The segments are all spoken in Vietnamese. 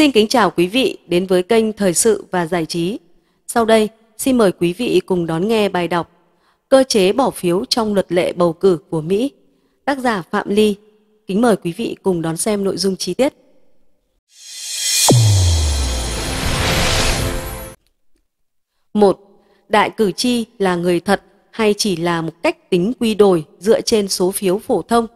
Xin kính chào quý vị đến với kênh Thời sự và Giải trí. Sau đây, xin mời quý vị cùng đón nghe bài đọc Cơ chế bỏ phiếu trong luật lệ bầu cử của Mỹ, tác giả Phạm Ly. Kính mời quý vị cùng đón xem nội dung chi tiết. một Đại cử tri là người thật hay chỉ là một cách tính quy đổi dựa trên số phiếu phổ thông?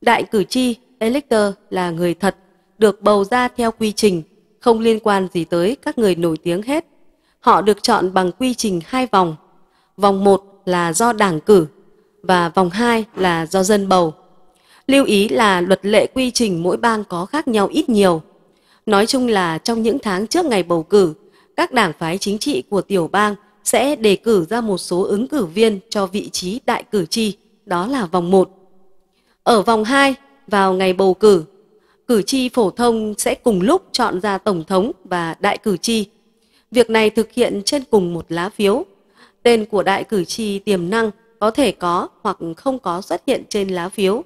Đại cử tri, elector là người thật được bầu ra theo quy trình, không liên quan gì tới các người nổi tiếng hết. Họ được chọn bằng quy trình hai vòng. Vòng 1 là do đảng cử và vòng 2 là do dân bầu. Lưu ý là luật lệ quy trình mỗi bang có khác nhau ít nhiều. Nói chung là trong những tháng trước ngày bầu cử, các đảng phái chính trị của tiểu bang sẽ đề cử ra một số ứng cử viên cho vị trí đại cử tri, đó là vòng 1. Ở vòng 2, vào ngày bầu cử, cử tri phổ thông sẽ cùng lúc chọn ra tổng thống và đại cử tri. Việc này thực hiện trên cùng một lá phiếu. Tên của đại cử tri tiềm năng có thể có hoặc không có xuất hiện trên lá phiếu.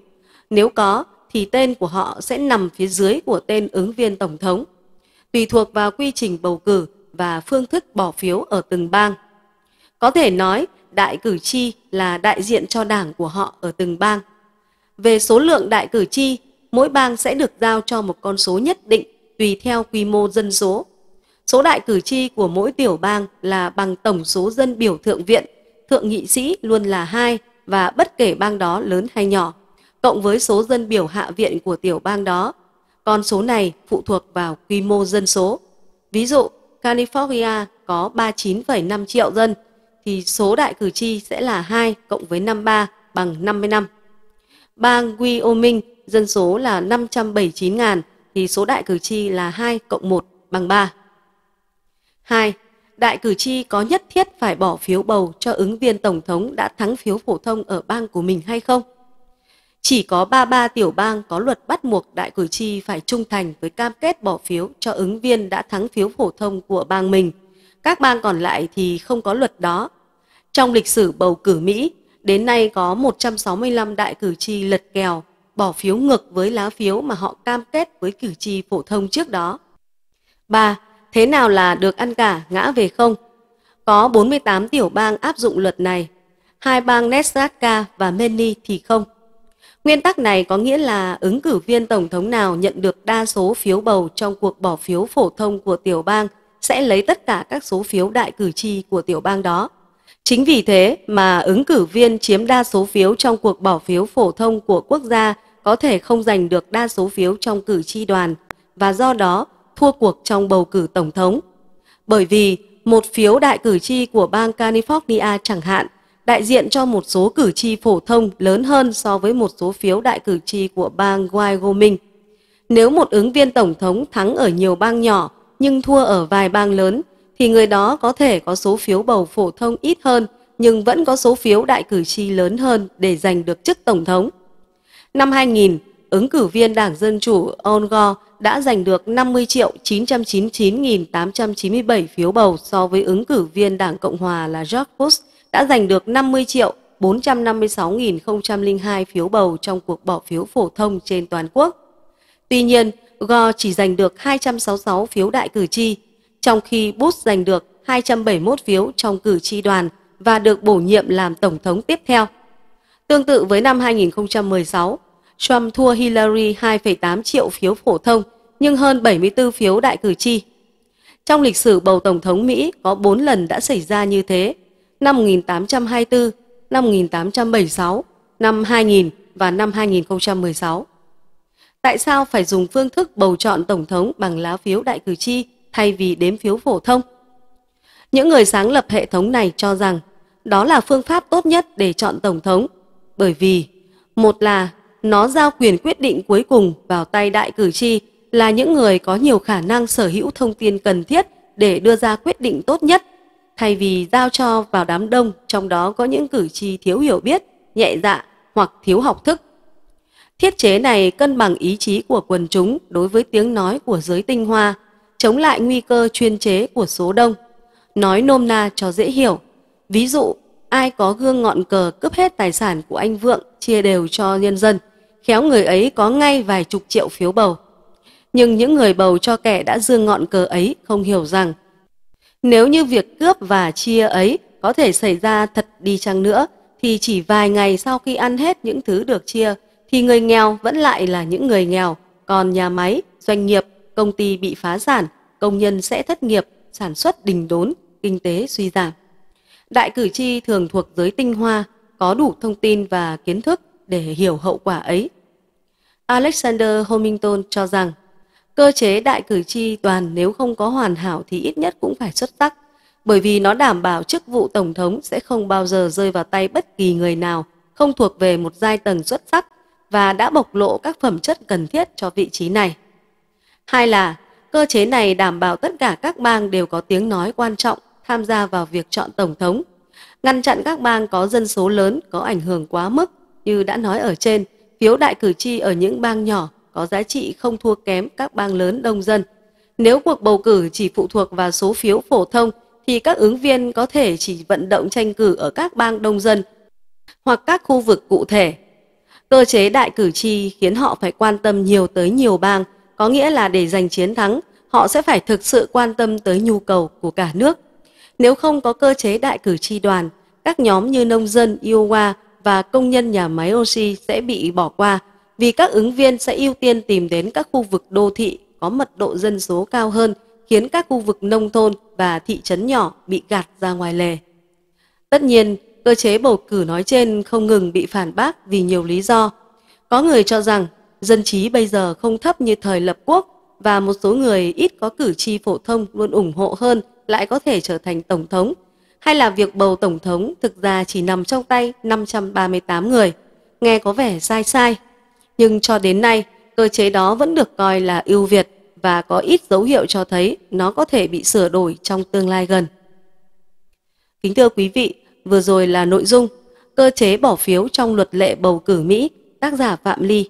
Nếu có thì tên của họ sẽ nằm phía dưới của tên ứng viên tổng thống, tùy thuộc vào quy trình bầu cử và phương thức bỏ phiếu ở từng bang. Có thể nói, đại cử tri là đại diện cho đảng của họ ở từng bang. Về số lượng đại cử tri mỗi bang sẽ được giao cho một con số nhất định tùy theo quy mô dân số. Số đại cử tri của mỗi tiểu bang là bằng tổng số dân biểu thượng viện, thượng nghị sĩ luôn là 2 và bất kể bang đó lớn hay nhỏ, cộng với số dân biểu hạ viện của tiểu bang đó. Con số này phụ thuộc vào quy mô dân số. Ví dụ, California có 39,5 triệu dân, thì số đại cử tri sẽ là 2 cộng với 53 bằng năm. Bang Wyoming dân số là 579 ngàn thì số đại cử tri là 2 cộng 1 bằng 3. 2. Đại cử tri có nhất thiết phải bỏ phiếu bầu cho ứng viên Tổng thống đã thắng phiếu phổ thông ở bang của mình hay không? Chỉ có 33 tiểu bang có luật bắt buộc đại cử tri phải trung thành với cam kết bỏ phiếu cho ứng viên đã thắng phiếu phổ thông của bang mình. Các bang còn lại thì không có luật đó. Trong lịch sử bầu cử Mỹ, đến nay có 165 đại cử tri lật kèo bỏ phiếu ngược với lá phiếu mà họ cam kết với cử tri phổ thông trước đó. 3. Thế nào là được ăn cả, ngã về không? Có 48 tiểu bang áp dụng luật này, hai bang Nebraska và Maine thì không. Nguyên tắc này có nghĩa là ứng cử viên tổng thống nào nhận được đa số phiếu bầu trong cuộc bỏ phiếu phổ thông của tiểu bang sẽ lấy tất cả các số phiếu đại cử tri của tiểu bang đó. Chính vì thế mà ứng cử viên chiếm đa số phiếu trong cuộc bỏ phiếu phổ thông của quốc gia có thể không giành được đa số phiếu trong cử tri đoàn và do đó thua cuộc trong bầu cử tổng thống. Bởi vì một phiếu đại cử tri của bang California chẳng hạn đại diện cho một số cử tri phổ thông lớn hơn so với một số phiếu đại cử tri của bang Wyoming. Nếu một ứng viên tổng thống thắng ở nhiều bang nhỏ nhưng thua ở vài bang lớn thì người đó có thể có số phiếu bầu phổ thông ít hơn nhưng vẫn có số phiếu đại cử tri lớn hơn để giành được chức tổng thống. Năm 2000, ứng cử viên Đảng Dân Chủ Gore đã giành được 50 triệu 999.897 phiếu bầu so với ứng cử viên Đảng Cộng Hòa là George Bush đã giành được 50 triệu 456.002 phiếu bầu trong cuộc bỏ phiếu phổ thông trên toàn quốc. Tuy nhiên, Gore chỉ giành được 266 phiếu đại cử tri, trong khi Bush giành được 271 phiếu trong cử tri đoàn và được bổ nhiệm làm Tổng thống tiếp theo. Tương tự với năm 2016, Trump thua Hillary 2,8 triệu phiếu phổ thông nhưng hơn 74 phiếu đại cử tri. Trong lịch sử bầu Tổng thống Mỹ có 4 lần đã xảy ra như thế, năm 1824, năm 1876, năm 2000 và năm 2016. Tại sao phải dùng phương thức bầu chọn Tổng thống bằng lá phiếu đại cử tri thay vì đếm phiếu phổ thông? Những người sáng lập hệ thống này cho rằng đó là phương pháp tốt nhất để chọn Tổng thống bởi vì một là nó giao quyền quyết định cuối cùng vào tay đại cử tri là những người có nhiều khả năng sở hữu thông tin cần thiết để đưa ra quyết định tốt nhất, thay vì giao cho vào đám đông trong đó có những cử tri thiếu hiểu biết, nhẹ dạ hoặc thiếu học thức. Thiết chế này cân bằng ý chí của quần chúng đối với tiếng nói của giới tinh hoa, chống lại nguy cơ chuyên chế của số đông. Nói nôm na cho dễ hiểu, ví dụ ai có gương ngọn cờ cướp hết tài sản của anh Vượng chia đều cho nhân dân – khéo người ấy có ngay vài chục triệu phiếu bầu. Nhưng những người bầu cho kẻ đã dương ngọn cờ ấy không hiểu rằng nếu như việc cướp và chia ấy có thể xảy ra thật đi chăng nữa thì chỉ vài ngày sau khi ăn hết những thứ được chia thì người nghèo vẫn lại là những người nghèo, còn nhà máy, doanh nghiệp, công ty bị phá sản, công nhân sẽ thất nghiệp, sản xuất đình đốn, kinh tế suy giảm. Đại cử tri thường thuộc giới tinh hoa, có đủ thông tin và kiến thức để hiểu hậu quả ấy. Alexander Homington cho rằng cơ chế đại cử tri đoàn nếu không có hoàn hảo thì ít nhất cũng phải xuất sắc, bởi vì nó đảm bảo chức vụ Tổng thống sẽ không bao giờ rơi vào tay bất kỳ người nào không thuộc về một giai tầng xuất sắc và đã bộc lộ các phẩm chất cần thiết cho vị trí này. Hai là, cơ chế này đảm bảo tất cả các bang đều có tiếng nói quan trọng tham gia vào việc chọn Tổng thống, ngăn chặn các bang có dân số lớn có ảnh hưởng quá mức như đã nói ở trên phiếu đại cử tri ở những bang nhỏ có giá trị không thua kém các bang lớn đông dân. Nếu cuộc bầu cử chỉ phụ thuộc vào số phiếu phổ thông thì các ứng viên có thể chỉ vận động tranh cử ở các bang đông dân hoặc các khu vực cụ thể. Cơ chế đại cử tri khiến họ phải quan tâm nhiều tới nhiều bang, có nghĩa là để giành chiến thắng, họ sẽ phải thực sự quan tâm tới nhu cầu của cả nước. Nếu không có cơ chế đại cử tri đoàn, các nhóm như nông dân Iowa và công nhân nhà máy oxy sẽ bị bỏ qua vì các ứng viên sẽ ưu tiên tìm đến các khu vực đô thị có mật độ dân số cao hơn, khiến các khu vực nông thôn và thị trấn nhỏ bị gạt ra ngoài lề. Tất nhiên, cơ chế bầu cử nói trên không ngừng bị phản bác vì nhiều lý do. Có người cho rằng dân trí bây giờ không thấp như thời lập quốc và một số người ít có cử tri phổ thông luôn ủng hộ hơn lại có thể trở thành tổng thống hay là việc bầu tổng thống thực ra chỉ nằm trong tay 538 người. Nghe có vẻ sai sai, nhưng cho đến nay, cơ chế đó vẫn được coi là ưu việt và có ít dấu hiệu cho thấy nó có thể bị sửa đổi trong tương lai gần. Kính thưa quý vị, vừa rồi là nội dung Cơ chế bỏ phiếu trong luật lệ bầu cử Mỹ, tác giả Phạm Ly.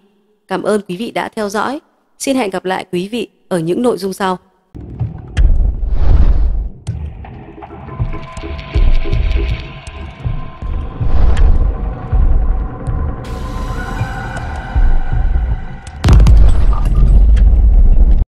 Cảm ơn quý vị đã theo dõi. Xin hẹn gặp lại quý vị ở những nội dung sau.